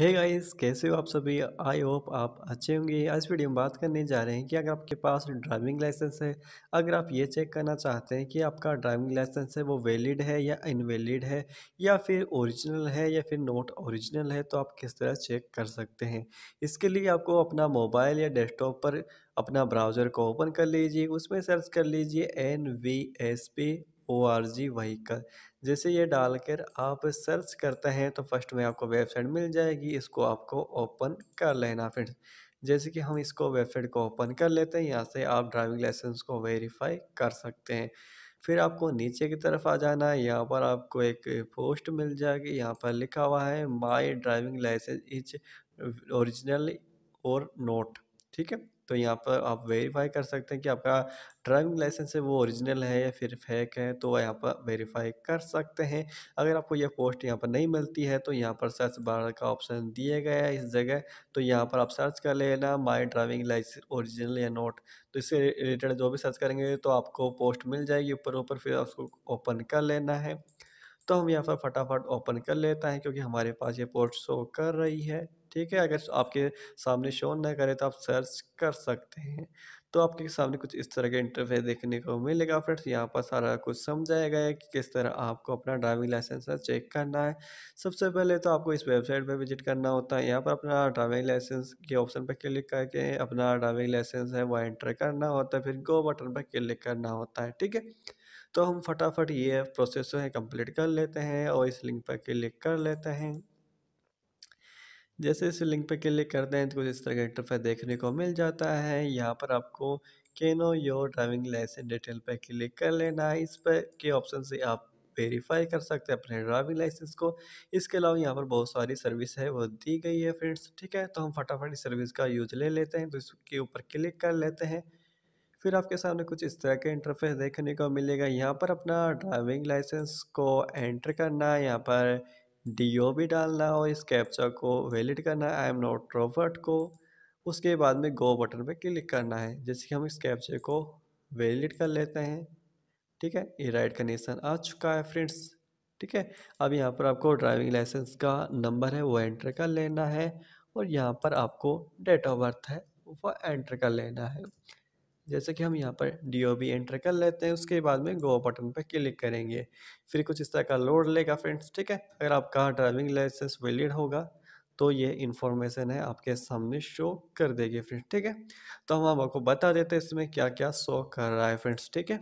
hey guys कैसे हो आप सभी आई होप आप अच्छे होंगे आज वीडियो में बात करने जा रहे हैं कि अगर आपके पास ड्राइविंग लाइसेंस है अगर आप ये चेक करना चाहते हैं कि आपका ड्राइविंग लाइसेंस है वो वैलिड है या इनवैलिड है या फिर ओरिजिनल है या फिर नोट ओरिजिनल है तो आप किस तरह चेक कर सकते हैं इसके लिए आपको अपना मोबाइल या डेस्कटॉप पर अपना ब्राउज़र को ओपन कर लीजिए उसमें सर्च कर लीजिए N V S P O R G vehicle जैसे ये डालकर आप सर्च करते हैं तो फर्स्ट में आपको वेबसाइट मिल जाएगी इसको आपको ओपन कर लेना फ्रेंड्स जैसे कि हम इसको वेबसाइट को ओपन कर लेते हैं यहाँ से आप ड्राइविंग लाइसेंस को वेरीफाई कर सकते हैं फिर आपको नीचे की तरफ आ जाना है यहाँ पर आपको एक पोस्ट मिल जाएगी यहाँ पर लिखा हुआ है my driving licence is original और नोट ठीक है तो यहाँ पर आप वेरीफाई कर सकते हैं कि आपका ड्राइविंग लाइसेंस है वो ओरिजिनल है या फिर फेक है तो यहाँ पर वेरीफाई कर सकते हैं अगर आपको यह पोस्ट यहाँ पर नहीं मिलती है तो यहाँ पर सर्च बार का ऑप्शन दिया गया है इस जगह तो यहाँ पर आप सर्च कर लेना माई ड्राइविंग लाइसेंस ओरिजिनल या नोट तो इससे रिलेटेड जो भी सर्च करेंगे तो आपको पोस्ट मिल जाएगी ऊपर ऊपर फिर उसको ओपन कर लेना है तो हम यहाँ पर फटाफट ओपन कर लेता है क्योंकि हमारे पास ये पोस्ट शो कर रही है ठीक है अगर आपके सामने शो ना करे तो आप सर्च कर सकते हैं तो आपके सामने कुछ इस तरह के इंटरफेस देखने को मिलेगा फ्रेंड्स यहाँ पर सारा कुछ समझाया गया है कि किस तरह आपको अपना ड्राइविंग लाइसेंस चेक करना है सबसे पहले तो आपको इस वेबसाइट पर विजिट करना होता है यहाँ पर अपना ड्राइविंग लाइसेंस के ऑप्शन पर क्लिक करके अपना ड्राइविंग लाइसेंस है वह एंटर करना होता है फिर गो बटन पर क्लिक करना होता है ठीक है तो हम फटाफट ये प्रोसेस जो है कम्प्लीट कर लेते हैं और इस लिंक पर क्लिक कर लेते हैं जैसे इस लिंक पर क्लिक करते हैं तो कुछ इस तरह का इंटरफेस देखने को मिल जाता है यहाँ पर आपको know your driving licence detail पर क्लिक कर लेना है इस पर के ऑप्शन से आप वेरीफाई कर सकते हैं अपने ड्राइविंग लाइसेंस को इसके अलावा यहाँ पर बहुत सारी सर्विस है वो दी गई है फ्रेंड्स ठीक है तो हम फटाफट इस सर्विस का यूज ले लेते हैं तो इसके ऊपर क्लिक कर लेते हैं फिर आपके सामने कुछ इस तरह के इंटरफेस देखने को मिलेगा यहाँ पर अपना ड्राइविंग लाइसेंस को एंटर करना है यहाँ पर डी भी डालना हो और इस कैप्चा को वैलिड करना है आई एम नॉट रोबोट को उसके बाद में गो बटन पर क्लिक करना है जैसे कि हम इस कैप्चे को वैलिड कर लेते हैं ठीक है ये राइट कनेक्शन आ चुका है फ्रेंड्स ठीक है अब यहाँ पर आपको ड्राइविंग लाइसेंस का नंबर है वो एंटर कर लेना है और यहाँ पर आपको डेट ऑफ बर्थ है वह एंटर कर लेना है जैसे कि हम यहाँ पर डी ओ बी एंटर कर लेते हैं उसके बाद में गो बटन पर क्लिक करेंगे फिर कुछ इस तरह का लोड लेगा फ्रेंड्स ठीक है अगर आपका ड्राइविंग लाइसेंस वैलिड होगा तो ये इन्फॉर्मेशन है आपके सामने शो कर देगी फ्रेंड्स ठीक है तो हम आपको बता देते हैं इसमें क्या क्या शो कर रहा है फ्रेंड्स ठीक है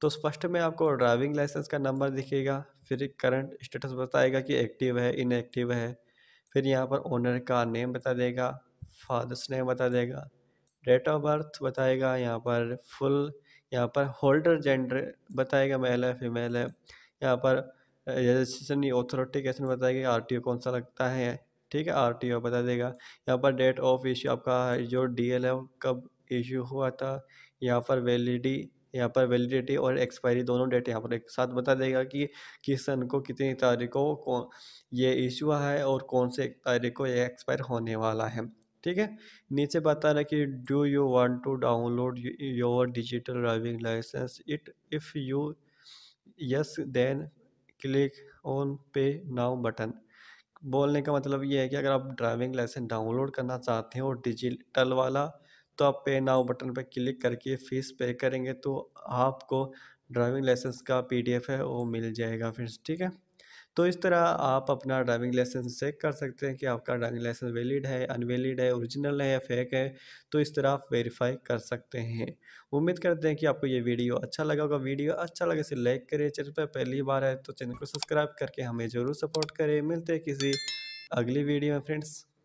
तो फर्स्ट में आपको ड्राइविंग लाइसेंस का नंबर दिखेगा फिर करंट स्टेटस बताएगा कि एक्टिव है इनएक्टिव है फिर यहाँ पर ओनर का नेम बता देगा फादर्स नेम बता देगा डेट ऑफ बर्थ बताएगा यहाँ पर फुल यहाँ पर होल्डर जेंडर बताएगा मेल है फीमेल है यहाँ पर रजिस्ट्रेशन अथॉरिटी कैसे बताएगा आर टी ओ कौन सा लगता है ठीक है आर टी ओ बता देगा यहाँ पर डेट ऑफ इशू आपका जो डी एल है कब इशू हुआ था यहाँ पर वैलिडी यहाँ पर वैलिडिटी और एक्सपायरी दोनों डेट यहाँ पर एक साथ बता देगा कि किस सन को कितनी तारीख को कौन ये इशू है और कौन से तारीख को ये एक्सपायर होने वाला है ठीक है नीचे बता रहा कि do you want to download your digital driving licence it if you yes then click on pay now button बोलने का मतलब ये है कि अगर आप ड्राइविंग लाइसेंस डाउनलोड करना चाहते हैं और डिजिटल वाला तो आप पे नाउ बटन पर क्लिक करके फ़ीस पे करेंगे तो आपको ड्राइविंग लाइसेंस का पीडीएफ है वो मिल जाएगा फिर ठीक है तो इस तरह आप अपना ड्राइविंग लाइसेंस चेक कर सकते हैं कि आपका ड्राइविंग लाइसेंस वैलिड है अनवैलिड है ओरिजिनल है या फेक है तो इस तरह आप वेरीफाई कर सकते हैं उम्मीद करते हैं कि आपको ये वीडियो अच्छा लगा होगा वीडियो अच्छा लगे इसे तो लाइक करें चैनल पर पहली बार है तो चैनल को सब्सक्राइब करके हमें ज़रूर सपोर्ट करें मिलते हैं किसी अगली वीडियो में फ्रेंड्स